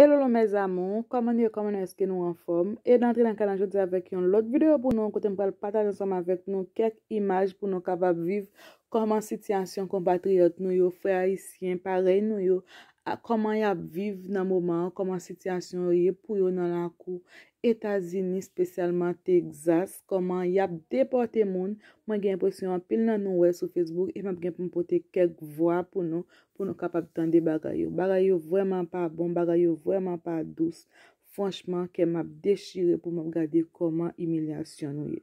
E lolo mez amon, koman yo koman eske nou an fom? E dantre nan kalan jotez avek yon lot videyo pou nou an kote mpral pataj, nou som avek nou kek imaj pou nou kapab viv koman sityansyon kon batriot nou yo, fwe aisyen parey nou yo. A koman yap viv nan mouman, koman sityasyon ou ye pou yo nan lankou Etazini, spesyalman Texas, koman yap depote moun, mwen gen pote yon pil nan nouwe sou Facebook, e mwen gen pote kek vwa pou nou, pou nou kapap tande bagay yo. Bagay yo vweman pa bon, bagay yo vweman pa dous, fwanchman ke mwen ap dechire pou mwen gade koman imilyasyon ou ye.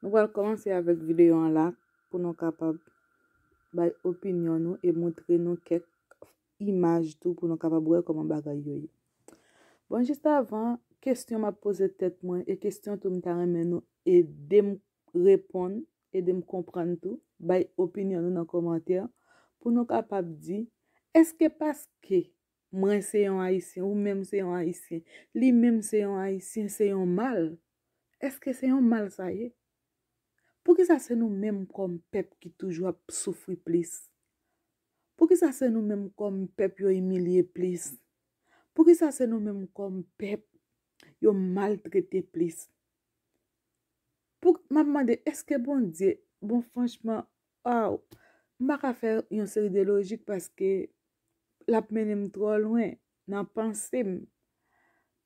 Nou wal komanse avèk videyon la pou nou kapab bay opinyon nou e mwotre nou kek imaj tou pou nou kapab wè koman bagay yoy. Bon, jist avan, kestyon ma pose tèt mwen e kestyon tou mta remen nou e dem repon e dem kompran tou bay opinyon nou nan komantèr pou nou kapab di, eske paske mwen seyon aisyen ou mèm seyon aisyen, li mèm seyon aisyen seyon mal, eske seyon mal saye? Pou ki sa se nou menm kom pep ki toujwa soufri plis? Pou ki sa se nou menm kom pep yo emilye plis? Pou ki sa se nou menm kom pep yo maltrete plis? Pou ki ma pman de eske bon diye, bon franchman, aou, mba ka fer yon seri de logik paske la pmenem tro lwen nan pansem.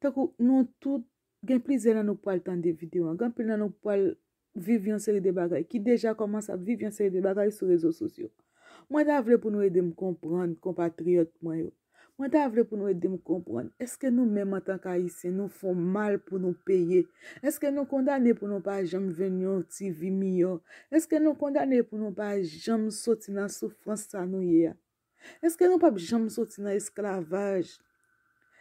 Takou nou tout gen plize nan nou poal tan de videon, gen plize nan nou poal, vivi an seri de bagay, ki deja koman sa vivi an seri de bagay sou rezo sosyo. Mwen ta vle pou nou edem kompran, kompatriot mwen yo. Mwen ta vle pou nou edem kompran, eske nou men matan ka isen nou fon mal pou nou peye? Eske nou kondane pou nou pa jom venyon ti vi miyon? Eske nou kondane pou nou pa jom soti nan soufrans sa nou ye? Eske nou pap jom soti nan eskravaj?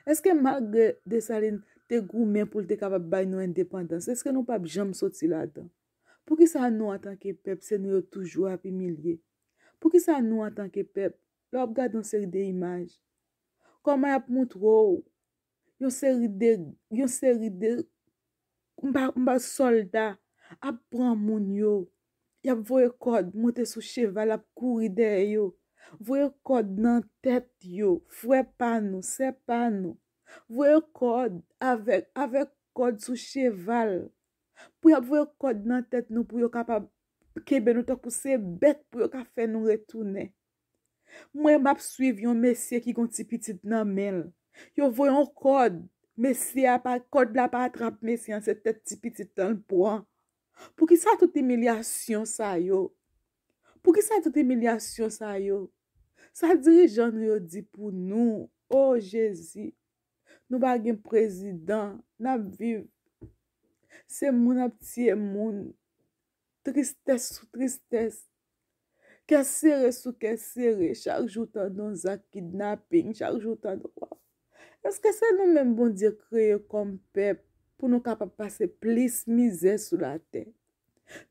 Eske mag de salen te goumen pou te kapap bay nou independans? Eske nou pap jom soti la dan? Pou ki sa nou an tanke pep, se nou yo toujou ap emilye. Pou ki sa nou an tanke pep, lò ap gade yon seride imaj. Koman ap moutrou, yon seride, yon seride, mba solda, ap pran moun yo. Yap vwe kod, mwete sou cheval, ap kouride yo. Vwe kod nan tet yo, fwe panou, se panou. Vwe kod, avek kod sou cheval. Pou yo ap vo yo kod nan tet nou pou yo ka pa kebe nou to kouse bet pou yo ka fe nou retoune. Mwen ap ap suiv yon mesye ki kon tipitit nan mel. Yo vo yon kod. Mesye ap ap atrap mesye an se tet tipitit nan lpouan. Pou ki sa tout emilyasyon sa yo? Pou ki sa tout emilyasyon sa yo? Sa dirijan yo di pou nou. O oh Jezi, nou bagen prezident nan viv. Se moun ap tiye moun, tristes sou tristes, kase re sou kase re, chak joutan don za kidnapping, chak joutan dowa. Eske se nou men bon di kreye kom pep pou nou kapap pase plis mize sou la ten?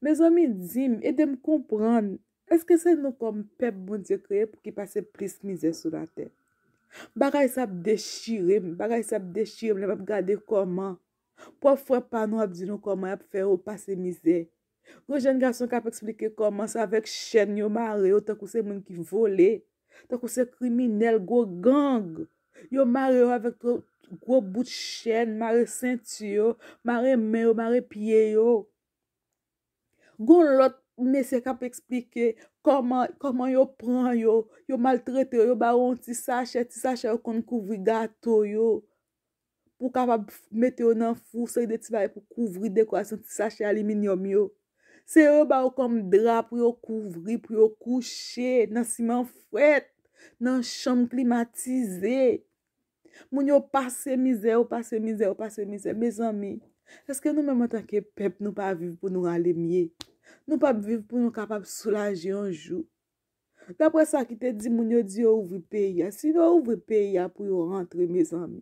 Me zon mi dim, e dem kompran, eske se nou kom pep bon di kreye pou ki pase plis mize sou la ten? Baray sa ap dechirem, baray sa ap dechirem, le pap gade koman? Pwa fwè pa nou ap di nou koman ap fè ou pase mize. Gwo jen gason kap eksplike koman sa avek chen yo mare yo tak ou se moun ki vole. Tak ou se kriminel, gwo gang. Yo mare yo avek gwo bout chen, mare senti yo, mare men yo, mare pie yo. Gwo lot mese kap eksplike koman yo pran yo, yo maltrete yo, yo baron ti sache, ti sache yo kon kouvri gato yo. pou kapap mete yo nan fous, soy de ti bay pou kouvri dekwasyon, ti sache aliminyom yo. Se yo ba ou kom dra pou yo kouvri, pou yo kouche, nan siman fwet, nan chanm klimatize. Moun yo pase mizer, pase mizer, pase mizer. Me zami, eske nou me montan ke pep, nou pa viv pou nou alimye. Nou pa viv pou nou kapap soulaje yon jou. Dapre sa ki te di, moun yo di yo ouvri peya. Si yo ouvri peya pou yo rentre, me zami,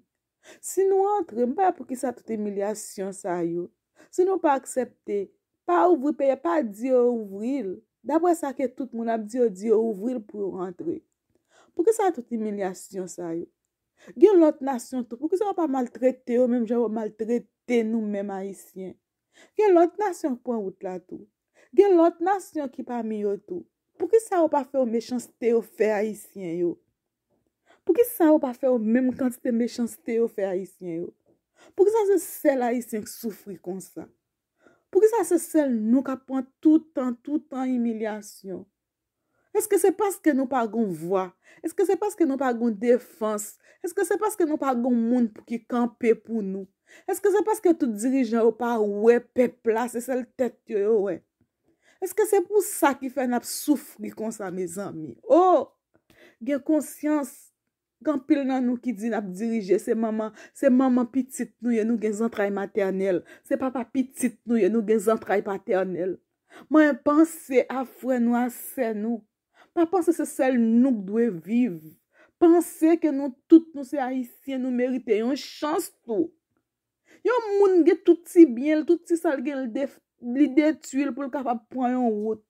Si nou antre, mwen pa pou ki sa tout emilyasyon sa yo. Si nou pa aksepte, pa ouvri peye, pa diyo ouvril. Dabwe sa ke tout moun ap diyo diyo ouvril pou yo antre. Pou ki sa tout emilyasyon sa yo. Gen lout nasyon tou, pou ki sa wap pa maltrete yo, menm jen wap maltrete nou menm aisyen. Gen lout nasyon pou an wout la tou. Gen lout nasyon ki pa mi yo tou. Pou ki sa wap pa fè ou mechans te yo fè aisyen yo. Pou ki sa ou pa fe ou menm kante te mechans te ou fe ayisyen yo? Pou ki sa se sel ayisyen ki soufri kon sa? Pou ki sa se sel nou ka pon tout an, tout an emilyasyon? Eske se paske nou pa gon vwa? Eske se paske nou pa gon defans? Eske se paske nou pa gon moun pou ki kanpe pou nou? Eske se paske tou dirijen ou pa wepepla se sel tet yo yo we? Eske se pou sa ki fe nap soufri kon sa, me zanmi? Ou, oh! gen konsyans, Kan pil nan nou ki di nap dirije se maman, se maman pitit nou yon nou gen zantray maternel, se papa pitit nou yon nou gen zantray paternel. Mwen yon panse afre nou, ase nou. Pa panse se sel nouk dwe vive. Panse ke nou tout nou se haisyen nou merite yon chans tou. Yon moun gen tout si byen, tout si sal gen li detuil pou l kapap pon yon route.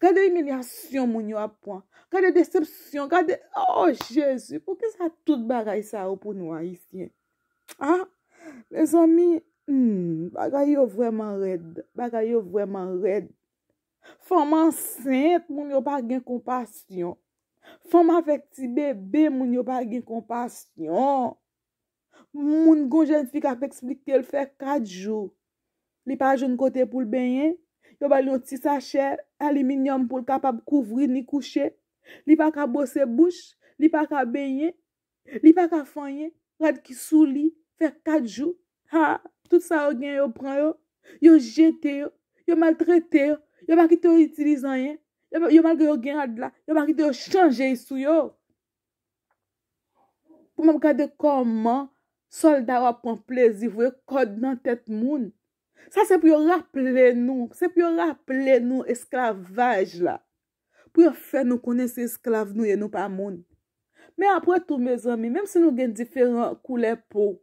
Kade emilyasyon moun yo apon Kade desepsyon Kade, oh jesu Pouke sa tout bagay sa ou pou nou an isyen Ha? Le son mi, hmm Bagay yo vweman red Bagay yo vweman red Foman sent moun yo pa gen kompasyon Foman fek ti bebe moun yo pa gen kompasyon Moun kon jen fik ap eksplike l fek kat jou Li pa joun kote pou l benyen yo bali yon ti sa chè, aliminyum pou l kapab kouvri ni kouche, li pa ka bose bouch, li pa ka beyin, li pa ka fanyen, rad ki sou li, fek katjou, ha, tout sa yo gen yo pran yo, yo jete yo, yo maltrete yo, yo baki te yo itilizan yen, yo malke yo gen adla, yo baki te yo chanje yisou yo. Pou mèm gade koman, solda wapon pleziv, yo kod nan tèt moun, Sa se pou yo rappele nou, se pou yo rappele nou esklave vaj la. Pou yo fè nou kone se esklave nou ye nou pa moun. Me apre tou me zami, mèm se nou gen diferent koule pou,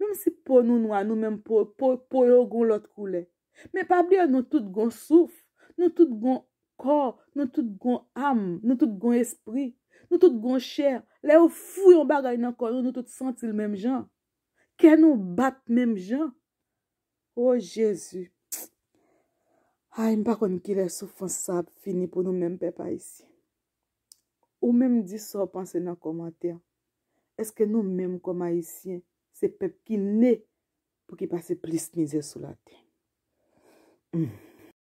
mèm se pou nou nou anou mèm pou, pou pou yo goun lot koule. Me pa bè yo nou tout goun souf, nou tout goun kor, nou tout goun am, nou tout goun esprit, nou tout goun chèr, lè ou fou yon bagay nan kor nou, nou tout senti lè mèm jan. Kè nou bat mèm jan. Oh Jezu, ay mpa kon ki re sou fon sab fini pou nou men pep Aisyen. Ou men mdi sou panse nan komantè, eske nou men kom Aisyen, se pep ki ne pou ki pase plis mizè sou la ten. Hmm.